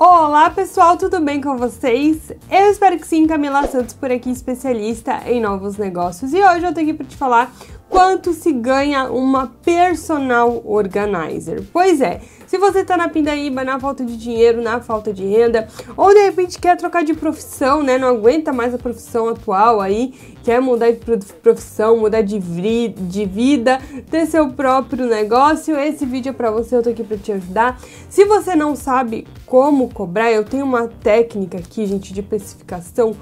Olá pessoal, tudo bem com vocês? Eu espero que sim, Camila Santos por aqui, especialista em novos negócios. E hoje eu tô aqui para te falar quanto se ganha uma personal organizer. Pois é, se você está na pindaíba, na falta de dinheiro, na falta de renda, ou de repente quer trocar de profissão, né? Não aguenta mais a profissão atual aí, quer mudar de profissão, mudar de, de vida, ter seu próprio negócio, esse vídeo é para você, eu tô aqui para te ajudar. Se você não sabe como cobrar, eu tenho uma técnica aqui, gente, de precificação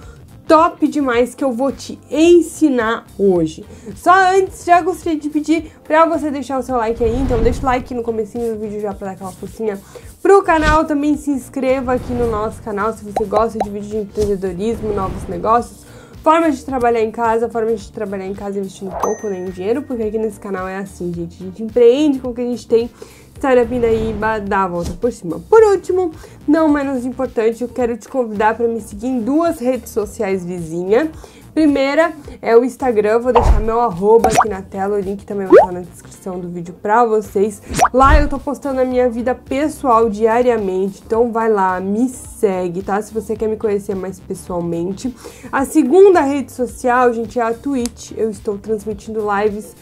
top demais que eu vou te ensinar hoje. Só antes, já gostaria de pedir para você deixar o seu like aí, então deixa o like no comecinho do vídeo já para dar aquela para pro canal, também se inscreva aqui no nosso canal se você gosta de vídeo de empreendedorismo, novos negócios, formas de trabalhar em casa, formas de trabalhar em casa investindo pouco, nem dinheiro, porque aqui nesse canal é assim, gente, a gente empreende com o que a gente tem Parabinaíba dá a volta por cima. Por último, não menos importante, eu quero te convidar para me seguir em duas redes sociais vizinhas. Primeira é o Instagram, vou deixar meu arroba aqui na tela, o link também vai estar na descrição do vídeo para vocês. Lá eu tô postando a minha vida pessoal diariamente, então vai lá, me segue, tá? Se você quer me conhecer mais pessoalmente. A segunda rede social, gente, é a Twitch. Eu estou transmitindo lives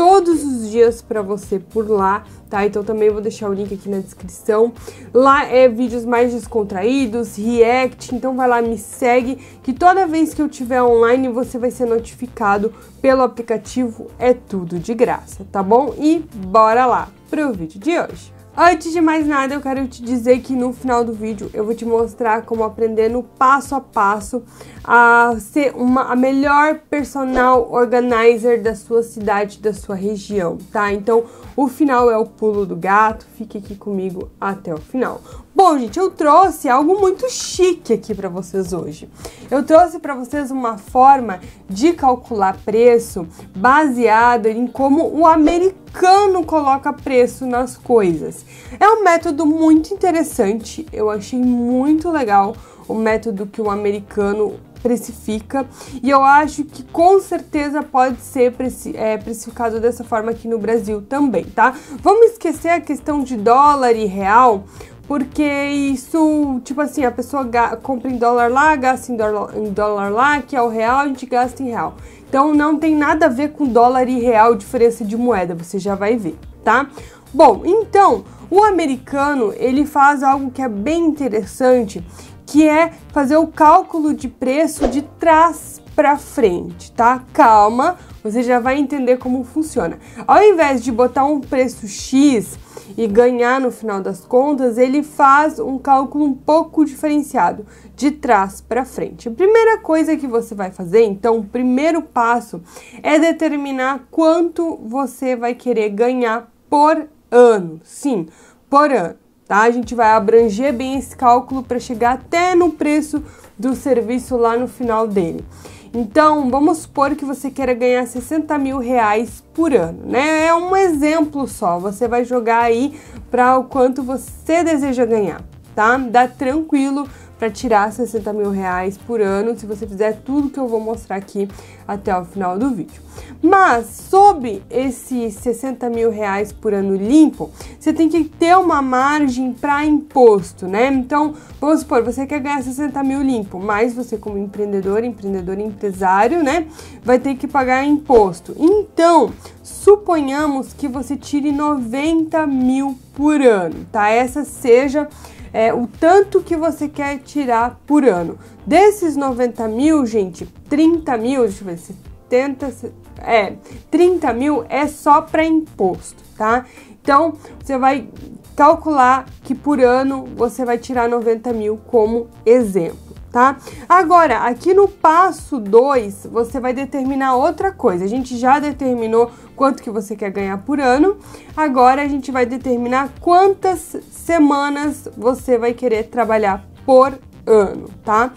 todos os dias para você por lá, tá? Então também vou deixar o link aqui na descrição. Lá é vídeos mais descontraídos, react, então vai lá, me segue, que toda vez que eu tiver online você vai ser notificado pelo aplicativo, é tudo de graça, tá bom? E bora lá pro vídeo de hoje. Antes de mais nada, eu quero te dizer que no final do vídeo eu vou te mostrar como aprender no passo a passo a ser uma, a melhor personal organizer da sua cidade, da sua região, tá? Então, o final é o pulo do gato, fique aqui comigo até o final. Bom, gente, eu trouxe algo muito chique aqui para vocês hoje. Eu trouxe para vocês uma forma de calcular preço baseada em como o americano coloca preço nas coisas. É um método muito interessante, eu achei muito legal o método que o americano precifica e eu acho que com certeza pode ser é, precificado dessa forma aqui no Brasil também, tá? Vamos esquecer a questão de dólar e real porque isso, tipo assim, a pessoa compra em dólar lá, gasta em dólar, em dólar lá, que é o real, a gente gasta em real. Então não tem nada a ver com dólar e real, diferença de moeda, você já vai ver, tá? Bom, então, o americano, ele faz algo que é bem interessante, que é fazer o cálculo de preço de trás para frente, tá? Calma, você já vai entender como funciona. Ao invés de botar um preço X, e ganhar no final das contas, ele faz um cálculo um pouco diferenciado, de trás para frente. A primeira coisa que você vai fazer, então, o primeiro passo é determinar quanto você vai querer ganhar por ano. Sim, por ano. Tá? A gente vai abranger bem esse cálculo para chegar até no preço do serviço lá no final dele. Então, vamos supor que você queira ganhar 60 mil reais por ano, né? É um exemplo só. Você vai jogar aí para o quanto você deseja ganhar, tá? Dá tranquilo para tirar 60 mil reais por ano se você fizer tudo que eu vou mostrar aqui até o final do vídeo. Mas sobre esses 60 mil reais por ano limpo, você tem que ter uma margem para imposto, né? Então, vamos supor, você quer ganhar 60 mil limpo, mas você como empreendedor, empreendedor empresário, né, vai ter que pagar imposto. Então, suponhamos que você tire 90 mil por ano, tá? Essa seja é, o tanto que você quer tirar por ano. Desses 90 mil, gente, 30 mil, deixa eu ver, 70, é, 30 mil é só para imposto, tá? Então, você vai calcular que por ano você vai tirar 90 mil como exemplo tá? Agora, aqui no passo 2, você vai determinar outra coisa. A gente já determinou quanto que você quer ganhar por ano. Agora a gente vai determinar quantas semanas você vai querer trabalhar por ano, tá?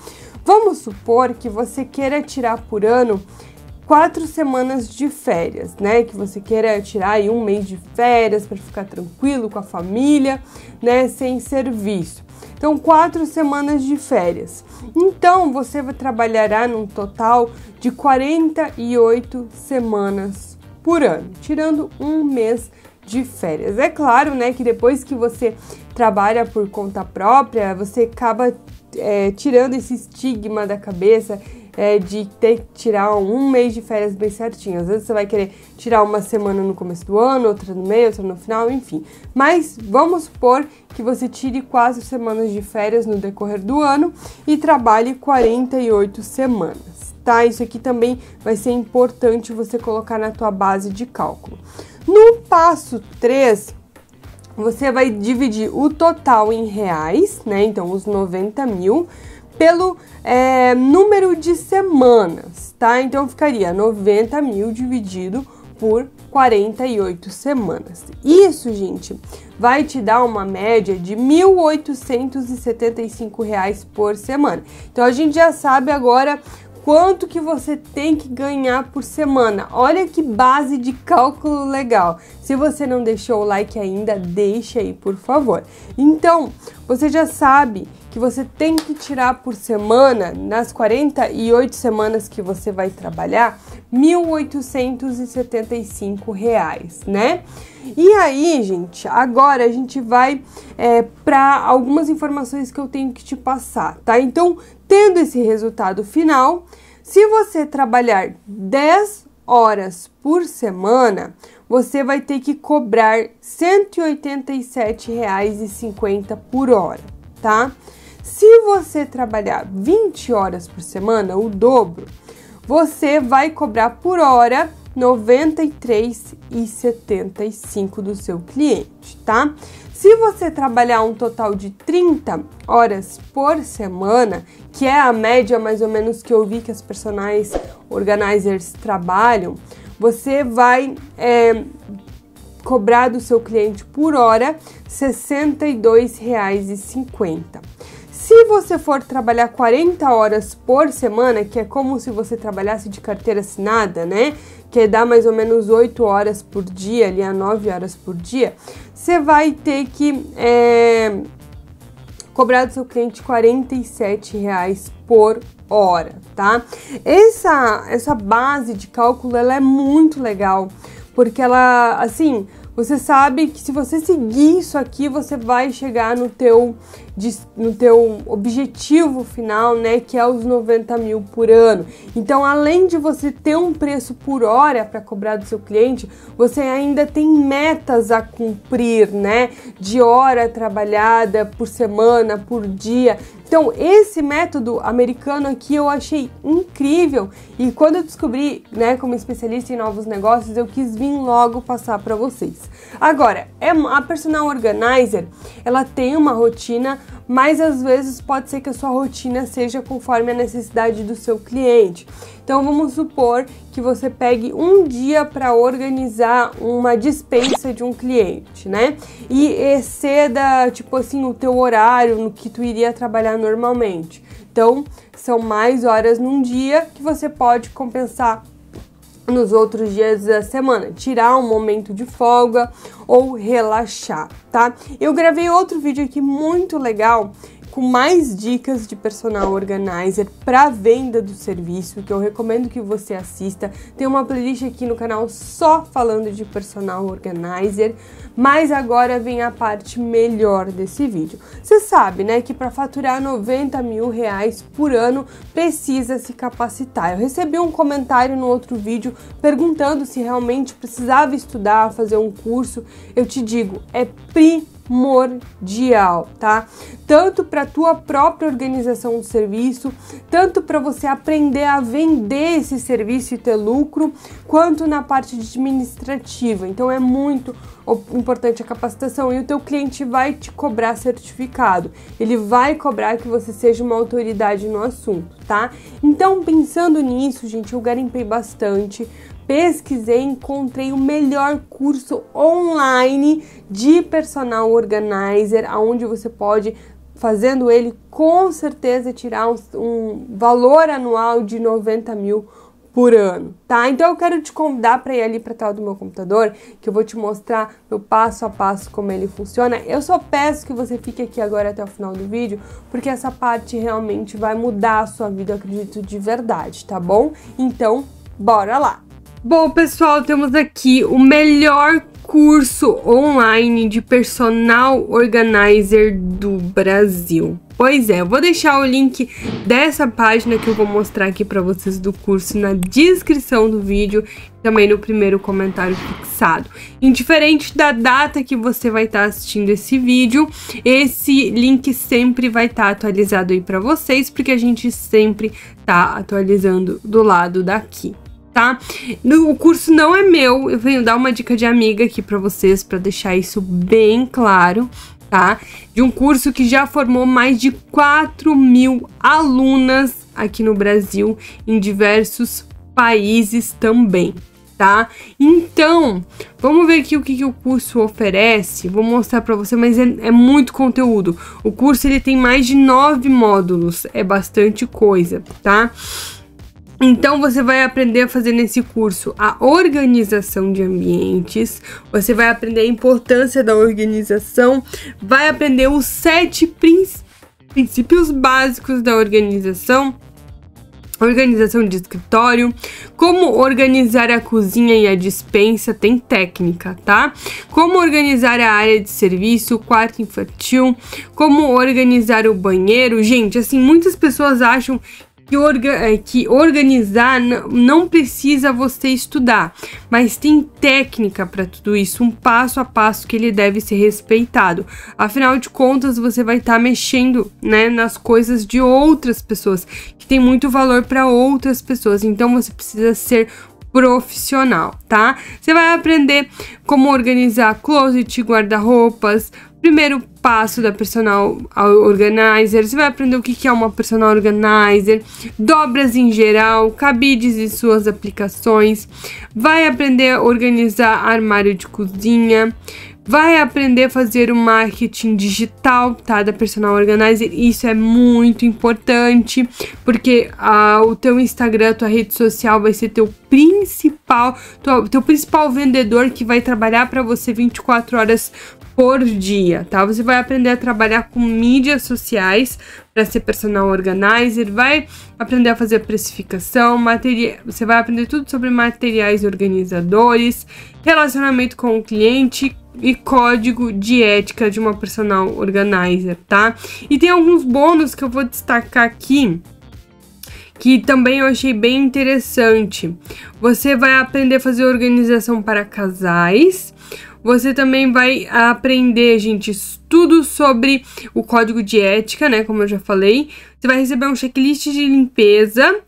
Vamos supor que você queira tirar por ano quatro semanas de férias, né? Que você queira tirar aí um mês de férias para ficar tranquilo com a família, né? Sem serviço. Então, quatro semanas de férias. Então, você trabalhará num total de 48 semanas por ano, tirando um mês de férias. É claro, né, que depois que você trabalha por conta própria, você acaba é, tirando esse estigma da cabeça é, de ter que tirar um mês de férias bem certinho. Às vezes você vai querer tirar uma semana no começo do ano, outra no meio, outra no final, enfim. Mas vamos supor que você tire quase semanas de férias no decorrer do ano e trabalhe 48 semanas, tá? Isso aqui também vai ser importante você colocar na tua base de cálculo. No passo 3, você vai dividir o total em reais, né? Então, os 90 mil pelo é, número de semanas, tá? Então ficaria 90 mil dividido por 48 semanas. Isso, gente, vai te dar uma média de R$ 1.875 reais por semana. Então a gente já sabe agora quanto que você tem que ganhar por semana. Olha que base de cálculo legal. Se você não deixou o like ainda, deixa aí, por favor. Então, você já sabe que você tem que tirar por semana, nas 48 semanas que você vai trabalhar, R$ 1.875, né? E aí, gente, agora a gente vai é, para algumas informações que eu tenho que te passar, tá? Então, tendo esse resultado final, se você trabalhar 10 horas por semana, você vai ter que cobrar R$ 187,50 por hora, tá? Se você trabalhar 20 horas por semana, o dobro, você vai cobrar por hora R$ 93,75 do seu cliente, tá? Se você trabalhar um total de 30 horas por semana, que é a média mais ou menos que eu vi que as personagens organizers trabalham, você vai é, cobrar do seu cliente por hora R$ 62,50. Se você for trabalhar 40 horas por semana, que é como se você trabalhasse de carteira assinada, né? Que dá mais ou menos 8 horas por dia, ali a 9 horas por dia, você vai ter que é, cobrar do seu cliente R$ reais por hora, tá? Essa, essa base de cálculo ela é muito legal, porque ela, assim, você sabe que se você seguir isso aqui, você vai chegar no teu, no teu objetivo final, né? Que é os 90 mil por ano. Então, além de você ter um preço por hora para cobrar do seu cliente, você ainda tem metas a cumprir, né? De hora trabalhada, por semana, por dia. Então, esse método americano aqui eu achei incrível e quando eu descobri, né, como especialista em novos negócios, eu quis vir logo passar para vocês. Agora, é a personal organizer, ela tem uma rotina mas às vezes pode ser que a sua rotina seja conforme a necessidade do seu cliente. Então vamos supor que você pegue um dia para organizar uma dispensa de um cliente, né? E exceda, tipo assim, o teu horário no que tu iria trabalhar normalmente. Então, são mais horas num dia que você pode compensar nos outros dias da semana, tirar um momento de folga ou relaxar, tá? Eu gravei outro vídeo aqui muito legal com mais dicas de personal organizer para venda do serviço, que eu recomendo que você assista. Tem uma playlist aqui no canal só falando de personal organizer, mas agora vem a parte melhor desse vídeo. Você sabe, né, que para faturar 90 mil reais por ano precisa se capacitar. Eu recebi um comentário no outro vídeo perguntando se realmente precisava estudar, fazer um curso. Eu te digo, é primordial primordial, tá? Tanto para tua própria organização do serviço, tanto para você aprender a vender esse serviço e ter lucro, quanto na parte administrativa. Então é muito importante a capacitação e o teu cliente vai te cobrar certificado. Ele vai cobrar que você seja uma autoridade no assunto, tá? Então pensando nisso, gente, eu garimpei bastante pesquisei e encontrei o melhor curso online de personal organizer, aonde você pode fazendo ele com certeza tirar um, um valor anual de 90 mil por ano, tá? Então eu quero te convidar para ir ali para tela do meu computador, que eu vou te mostrar meu passo a passo como ele funciona. Eu só peço que você fique aqui agora até o final do vídeo, porque essa parte realmente vai mudar a sua vida, eu acredito de verdade, tá bom? Então, bora lá. Bom, pessoal, temos aqui o melhor curso online de personal organizer do Brasil. Pois é, eu vou deixar o link dessa página que eu vou mostrar aqui para vocês do curso na descrição do vídeo, também no primeiro comentário fixado. Indiferente da data que você vai estar tá assistindo esse vídeo, esse link sempre vai estar tá atualizado aí para vocês, porque a gente sempre está atualizando do lado daqui tá? O curso não é meu, eu venho dar uma dica de amiga aqui para vocês para deixar isso bem claro, tá? De um curso que já formou mais de 4 mil alunas aqui no Brasil, em diversos países também, tá? Então, vamos ver aqui o que, que o curso oferece. Vou mostrar para você, mas é, é, muito conteúdo. O curso ele tem mais de nove módulos, é bastante coisa, tá? Tá? Então você vai aprender a fazer nesse curso a organização de ambientes, você vai aprender a importância da organização, vai aprender os sete princ princípios básicos da organização, organização de escritório, como organizar a cozinha e a dispensa, tem técnica, tá? Como organizar a área de serviço, quarto infantil, como organizar o banheiro. Gente, assim, muitas pessoas acham que, orga, é, que organizar não precisa você estudar, mas tem técnica para tudo isso, um passo a passo que ele deve ser respeitado. Afinal de contas, você vai estar tá mexendo né, nas coisas de outras pessoas, que tem muito valor para outras pessoas, então você precisa ser profissional, tá? Você vai aprender como organizar closet, guarda-roupas, primeiro passo da personal organizer, você vai aprender o que é uma personal organizer, dobras em geral, cabides e suas aplicações, vai aprender a organizar armário de cozinha, vai aprender a fazer o marketing digital, tá? Da personal organizer. Isso é muito importante, porque ah, o teu Instagram, tua rede social vai ser teu principal, teu principal vendedor que vai trabalhar para você 24 horas por dia, tá? Você vai aprender a trabalhar com mídias sociais para ser personal organizer, vai aprender a fazer precificação, materia... você vai aprender tudo sobre materiais organizadores, relacionamento com o cliente e código de ética de uma personal organizer, tá? E tem alguns bônus que eu vou destacar aqui que também eu achei bem interessante. Você vai aprender a fazer organização para casais. Você também vai aprender, gente, tudo sobre o código de ética, né? Como eu já falei. Você vai receber um checklist de limpeza.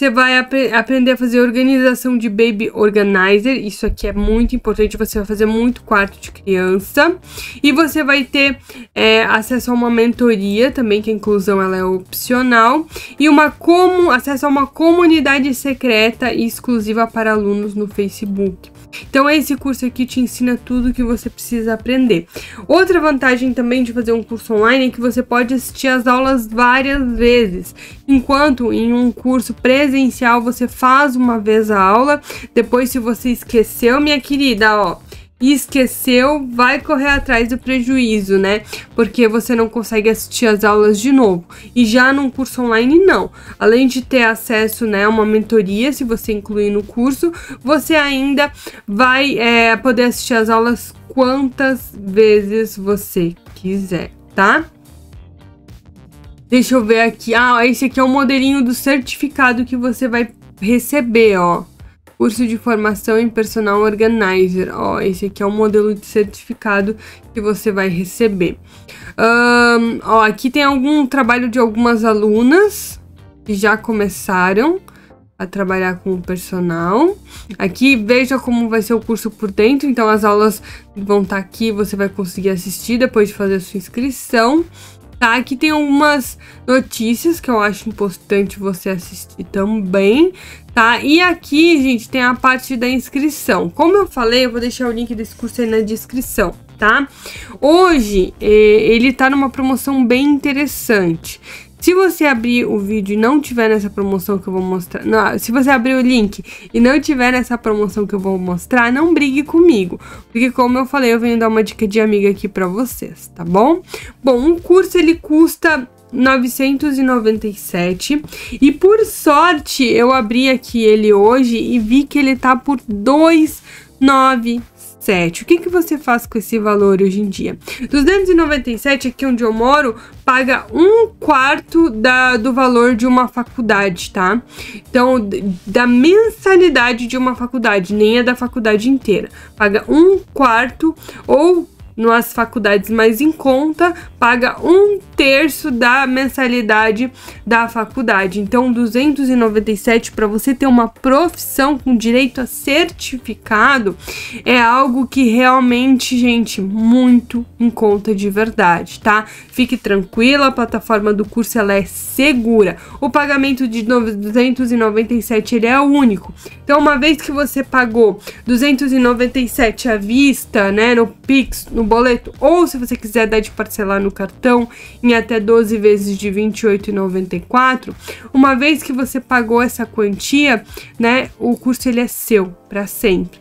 Você vai ap aprender a fazer organização de baby organizer. Isso aqui é muito importante. Você vai fazer muito quarto de criança. E você vai ter é, acesso a uma mentoria também, que a inclusão ela é opcional. E uma como, acesso a uma comunidade secreta e exclusiva para alunos no Facebook. Então esse curso aqui te ensina tudo que você precisa aprender. Outra vantagem também de fazer um curso online é que você pode assistir as aulas várias vezes, enquanto em um curso presencial presencial você faz uma vez a aula, depois se você esqueceu, minha querida, ó, esqueceu, vai correr atrás do prejuízo, né? Porque você não consegue assistir as aulas de novo. E já num curso online, não. Além de ter acesso né, a uma mentoria, se você incluir no curso, você ainda vai é, poder assistir as aulas quantas vezes você quiser, tá? Deixa eu ver aqui. Ah, esse aqui é o modelinho do certificado que você vai receber, ó. Curso de formação em personal organizer. Ó, esse aqui é o modelo de certificado que você vai receber. Um, ó, aqui tem algum trabalho de algumas alunas que já começaram a trabalhar com o personal. Aqui veja como vai ser o curso por dentro, então as aulas vão estar tá aqui, você vai conseguir assistir depois de fazer a sua inscrição. Tá, aqui tem algumas notícias que eu acho importante você assistir também, tá? E aqui, gente, tem a parte da inscrição. Como eu falei, eu vou deixar o link desse curso aí na descrição, tá? Hoje, eh, ele tá numa promoção bem interessante. Se você abrir o vídeo e não tiver nessa promoção que eu vou mostrar, não, se você abrir o link e não tiver nessa promoção que eu vou mostrar, não brigue comigo, porque como eu falei, eu venho dar uma dica de amiga aqui para vocês, tá bom? Bom, um curso ele custa 997 e por sorte eu abri aqui ele hoje e vi que ele tá por 2 9 297. O que, que você faz com esse valor hoje em dia? 297, aqui onde eu moro, paga um quarto da, do valor de uma faculdade, tá? Então, da mensalidade de uma faculdade, nem é da faculdade inteira. Paga um quarto ou nas faculdades mais em conta, paga um terço da mensalidade da faculdade. Então, 297 para você ter uma profissão com direito a certificado é algo que realmente, gente, muito em conta de verdade, tá? Fique tranquila, a plataforma do curso ela é segura. O pagamento de 297 ele é único. Então, uma vez que você pagou 297 à vista, né, no Pix, no boleto, ou se você quiser dar de parcelar no cartão em até 12 vezes de R$ 28,94, uma vez que você pagou essa quantia, né, o curso ele é seu para sempre.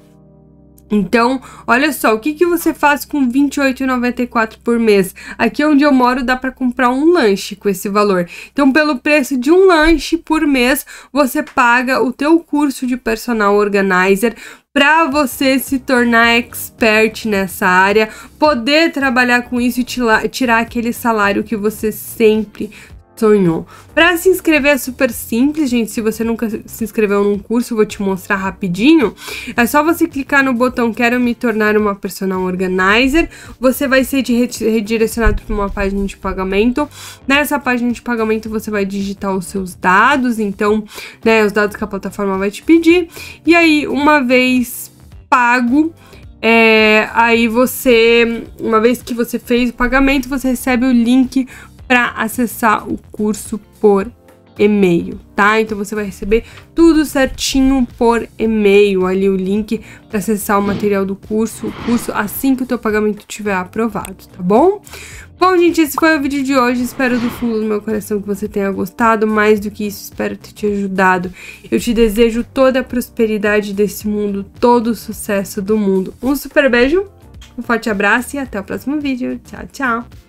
Então, olha só, o que, que você faz com 28,94 por mês? Aqui é onde eu moro dá para comprar um lanche com esse valor. Então, pelo preço de um lanche por mês, você paga o teu curso de personal organizer para você se tornar expert nessa área, poder trabalhar com isso e tirar aquele salário que você sempre sonhou. Para se inscrever é super simples, gente. Se você nunca se inscreveu num curso, vou te mostrar rapidinho. É só você clicar no botão Quero me tornar uma personal organizer. Você vai ser redirecionado para uma página de pagamento. Nessa página de pagamento você vai digitar os seus dados, então, né, os dados que a plataforma vai te pedir. E aí, uma vez pago, é, aí você, uma vez que você fez o pagamento, você recebe o link para acessar o curso por e-mail, tá? Então você vai receber tudo certinho por e-mail, ali o link para acessar o material do curso, o curso assim que o teu pagamento tiver aprovado, tá bom? Bom, gente, esse foi o vídeo de hoje. Espero do fundo do meu coração que você tenha gostado. Mais do que isso, espero ter te ajudado. Eu te desejo toda a prosperidade desse mundo, todo o sucesso do mundo. Um super beijo, um forte abraço e até o próximo vídeo. Tchau, tchau!